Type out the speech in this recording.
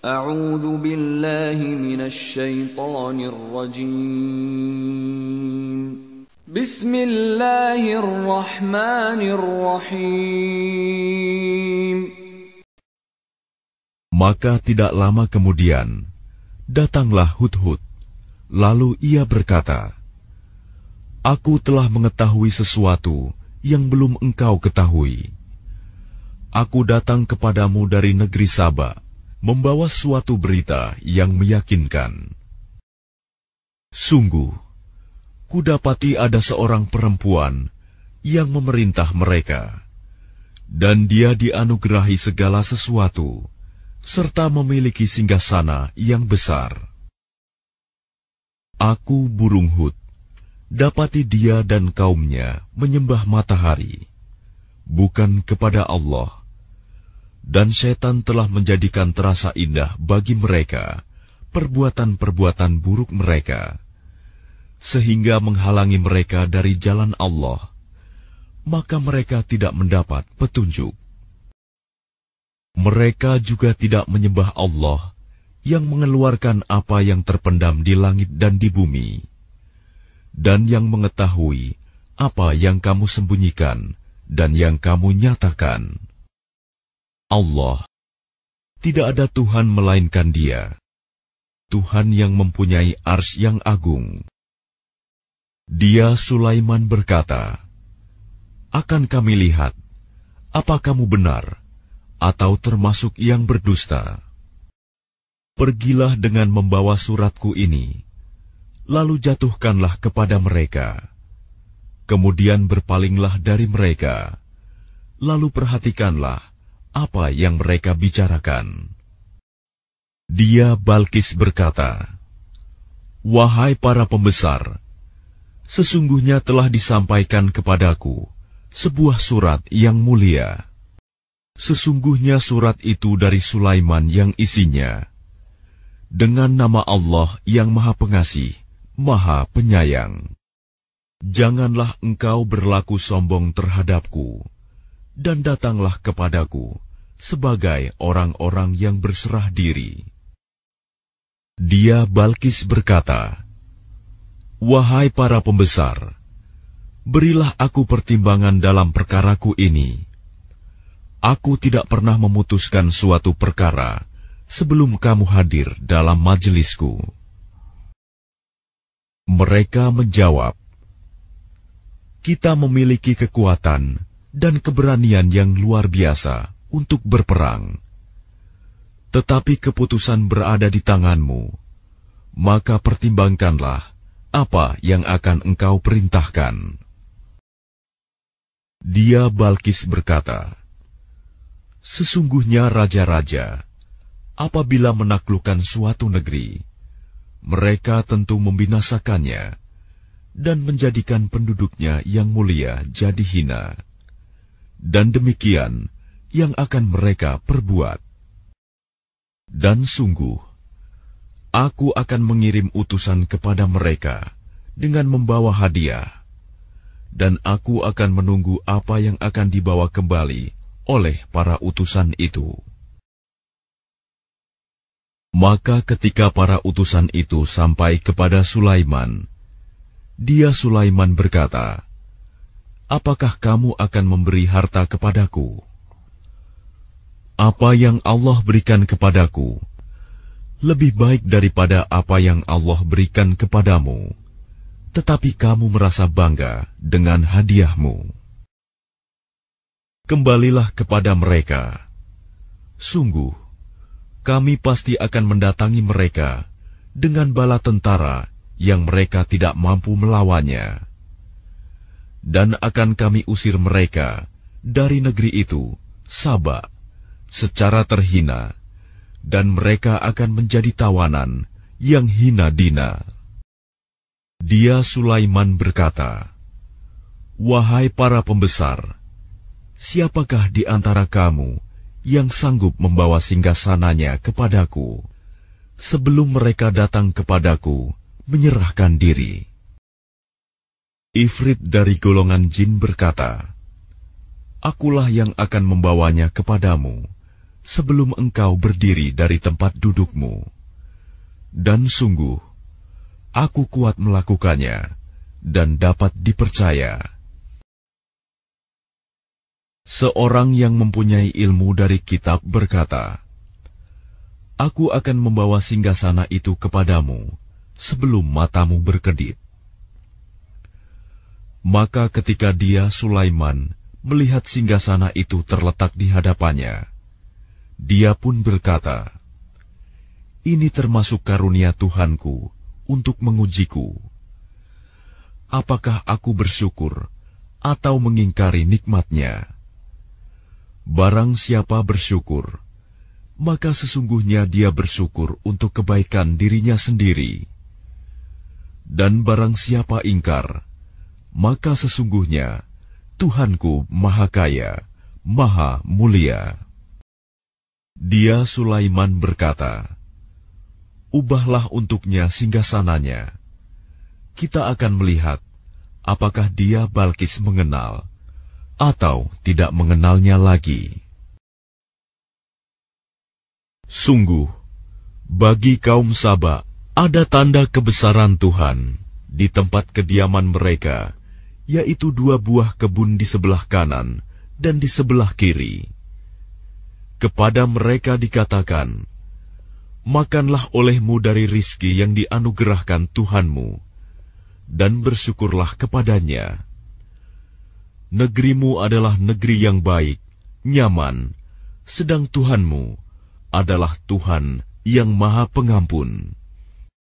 أعوذ بالله من الشيطان الرجيم بسم الله الرحمن الرحيم Maka tidak lama kemudian datanglah Hud-Hud. lalu ia berkata Aku telah mengetahui sesuatu yang belum engkau ketahui Aku datang kepadamu dari negeri Sabah membawa suatu berita yang meyakinkan. Sungguh, kudapati ada seorang perempuan yang memerintah mereka, dan dia dianugerahi segala sesuatu, serta memiliki singgasana yang besar. Aku burung hut, dapati dia dan kaumnya menyembah matahari, bukan kepada Allah, dan setan telah menjadikan terasa indah bagi mereka perbuatan-perbuatan buruk mereka, sehingga menghalangi mereka dari jalan Allah, maka mereka tidak mendapat petunjuk. Mereka juga tidak menyembah Allah yang mengeluarkan apa yang terpendam di langit dan di bumi, dan yang mengetahui apa yang kamu sembunyikan dan yang kamu nyatakan. Allah. Tidak ada Tuhan melainkan Dia, Tuhan yang mempunyai ars yang agung. Dia Sulaiman berkata, Akan kami lihat, apa kamu benar, atau termasuk yang berdusta. Pergilah dengan membawa suratku ini, lalu jatuhkanlah kepada mereka. Kemudian berpalinglah dari mereka, lalu perhatikanlah apa yang mereka bicarakan. Dia Balkis berkata, Wahai para pembesar, sesungguhnya telah disampaikan kepadaku sebuah surat yang mulia. Sesungguhnya surat itu dari Sulaiman yang isinya, dengan nama Allah yang Maha Pengasih, Maha Penyayang. Janganlah engkau berlaku sombong terhadapku dan datanglah kepadaku sebagai orang-orang yang berserah diri. Dia Balkis berkata, Wahai para pembesar, berilah aku pertimbangan dalam perkaraku ini. Aku tidak pernah memutuskan suatu perkara sebelum kamu hadir dalam majelisku. Mereka menjawab, Kita memiliki kekuatan, dan keberanian yang luar biasa untuk berperang. Tetapi keputusan berada di tanganmu, maka pertimbangkanlah apa yang akan engkau perintahkan. Dia Balkis berkata, Sesungguhnya raja-raja, apabila menaklukkan suatu negeri, mereka tentu membinasakannya dan menjadikan penduduknya yang mulia jadi hina dan demikian yang akan mereka perbuat. Dan sungguh, aku akan mengirim utusan kepada mereka dengan membawa hadiah, dan aku akan menunggu apa yang akan dibawa kembali oleh para utusan itu. Maka ketika para utusan itu sampai kepada Sulaiman, dia Sulaiman berkata, apakah kamu akan memberi harta kepadaku? Apa yang Allah berikan kepadaku lebih baik daripada apa yang Allah berikan kepadamu, tetapi kamu merasa bangga dengan hadiahmu. Kembalilah kepada mereka. Sungguh, kami pasti akan mendatangi mereka dengan bala tentara yang mereka tidak mampu melawannya dan akan kami usir mereka dari negeri itu, Saba, secara terhina, dan mereka akan menjadi tawanan yang hina dina. Dia Sulaiman berkata, Wahai para pembesar, siapakah di antara kamu yang sanggup membawa singgasananya kepadaku, sebelum mereka datang kepadaku menyerahkan diri?' Ifrit dari golongan jin berkata, Akulah yang akan membawanya kepadamu sebelum engkau berdiri dari tempat dudukmu. Dan sungguh, aku kuat melakukannya dan dapat dipercaya. Seorang yang mempunyai ilmu dari kitab berkata, Aku akan membawa singgasana itu kepadamu sebelum matamu berkedip. Maka ketika dia Sulaiman melihat singgasana itu terletak di hadapannya, dia pun berkata, "Ini termasuk karunia Tuhanku untuk mengujiku. Apakah aku bersyukur atau mengingkari nikmatnya? Barang siapa bersyukur, maka sesungguhnya dia bersyukur untuk kebaikan dirinya sendiri. Dan barang siapa ingkar, maka sesungguhnya Tuhanku Maha Kaya, Maha Mulia. Dia Sulaiman berkata, Ubahlah untuknya singgasananya. Kita akan melihat apakah dia Balkis mengenal atau tidak mengenalnya lagi. Sungguh, bagi kaum Saba ada tanda kebesaran Tuhan di tempat kediaman mereka yaitu dua buah kebun di sebelah kanan dan di sebelah kiri. Kepada mereka dikatakan, Makanlah olehmu dari rizki yang dianugerahkan Tuhanmu, dan bersyukurlah kepadanya. Negerimu adalah negeri yang baik, nyaman, sedang Tuhanmu adalah Tuhan yang Maha Pengampun.